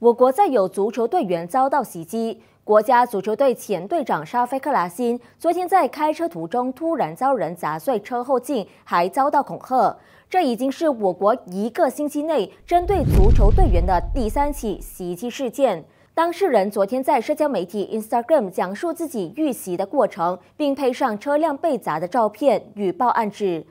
我国在有足球队员遭到袭击，国家足球队前队长沙菲克拉辛昨天在开车途中突然遭人砸碎车后镜，还遭到恐吓。这已经是我国一个星期内针对足球队员的第三起袭击事件。当事人昨天在社交媒体 Instagram 讲述自己遇袭的过程，并配上车辆被砸的照片与报案纸。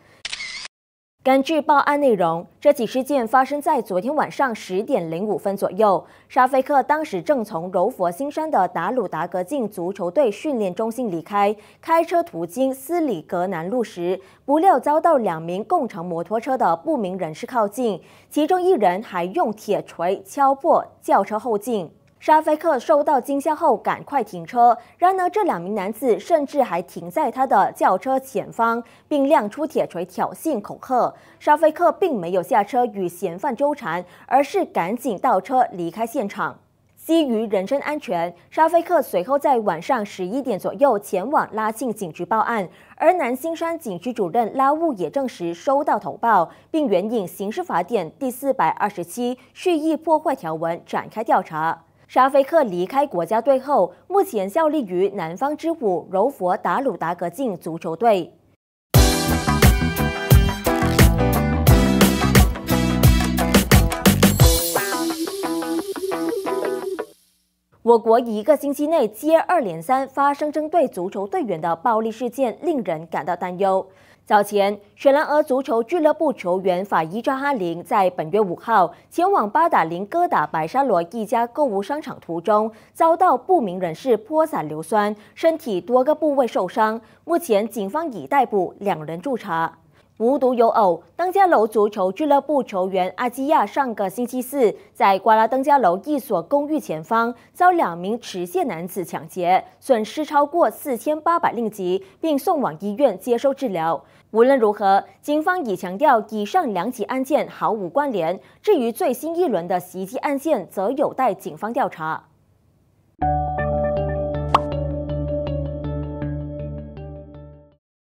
根据报案内容，这起事件发生在昨天晚上十点零五分左右。沙菲克当时正从柔佛新山的达鲁达格进足球队训练中心离开，开车途经斯里格南路时，不料遭到两名共乘摩托车的不明人士靠近，其中一人还用铁锤敲破轿车后镜。沙菲克受到惊吓后，赶快停车。然而，这两名男子甚至还停在他的轿车前方，并亮出铁锤挑衅恐吓。沙菲克并没有下车与嫌犯纠缠，而是赶紧倒车离开现场。基于人身安全，沙菲克随后在晚上十一点左右前往拉庆警局报案。而南新山警局主任拉物也证实收到投报，并援引《刑事法典》第四百二十七蓄意破坏条文展开调查。沙菲克离开国家队后，目前效力于南方之虎柔佛达鲁达格进足球队。我国一个星期内接二连三发生针对足球队员的暴力事件，令人感到担忧。早前，雪兰莪足球俱乐部球员法伊扎哈林在本月五号前往巴达林哥打白沙罗一家购物商场途中，遭到不明人士泼洒硫酸，身体多个部位受伤。目前，警方已逮捕两人，调查。无独有偶，登加楼足球俱乐部球员阿基亚上个星期四在瓜拉登加楼一所公寓前方遭两名持械男子抢劫，损失超过四千八百令吉，并送往医院接受治疗。无论如何，警方已强调以上两起案件毫无关联。至于最新一轮的袭击案件，则有待警方调查。